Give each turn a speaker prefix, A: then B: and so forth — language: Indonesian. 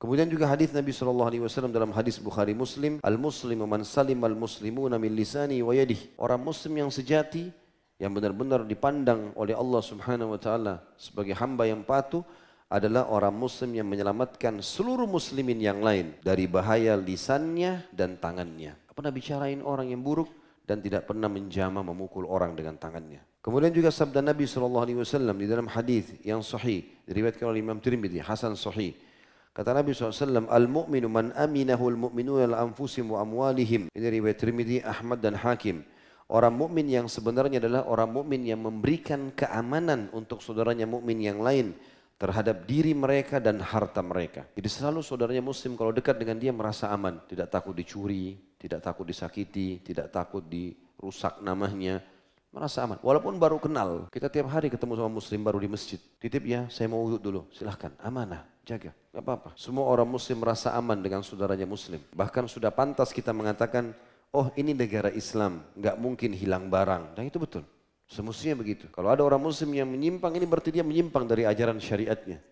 A: Kemudian juga hadis Nabi Shallallahu Alaihi Wasallam dalam hadis Bukhari Muslim, al Muslim man salim al Muslimu min lisani wa Orang Muslim yang sejati yang benar-benar dipandang oleh Allah Subhanahu Wa Taala sebagai hamba yang patuh adalah orang Muslim yang menyelamatkan seluruh Muslimin yang lain dari bahaya lisannya dan tangannya. Pernah bicarain orang yang buruk dan tidak pernah menjama memukul orang dengan tangannya. Kemudian juga sabda Nabi Shallallahu Alaihi Wasallam di dalam hadis yang sahih diriwayatkan oleh Imam Tirmidzi Hasan Sahih Kata Nabi SAW, Al-mu'minu man aminahu al-mu'minuna al-anfusim wa amwalihim. Ini riwayat Tirmidhi, Ahmad dan Hakim. Orang mukmin yang sebenarnya adalah orang mukmin yang memberikan keamanan untuk saudaranya mukmin yang lain terhadap diri mereka dan harta mereka. Jadi selalu saudaranya muslim kalau dekat dengan dia merasa aman, tidak takut dicuri, tidak takut disakiti, tidak takut dirusak namanya, Merasa aman. Walaupun baru kenal, kita tiap hari ketemu sama muslim baru di masjid. Titip ya, saya mau wudhu dulu. Silahkan,
B: amanah, jaga.
A: Gak apa-apa. Semua orang muslim merasa aman dengan saudaranya muslim. Bahkan sudah pantas kita mengatakan, oh ini negara Islam, gak mungkin hilang barang. Dan itu betul. Semestinya begitu. Kalau ada orang muslim yang menyimpang, ini berarti dia menyimpang dari ajaran syariatnya.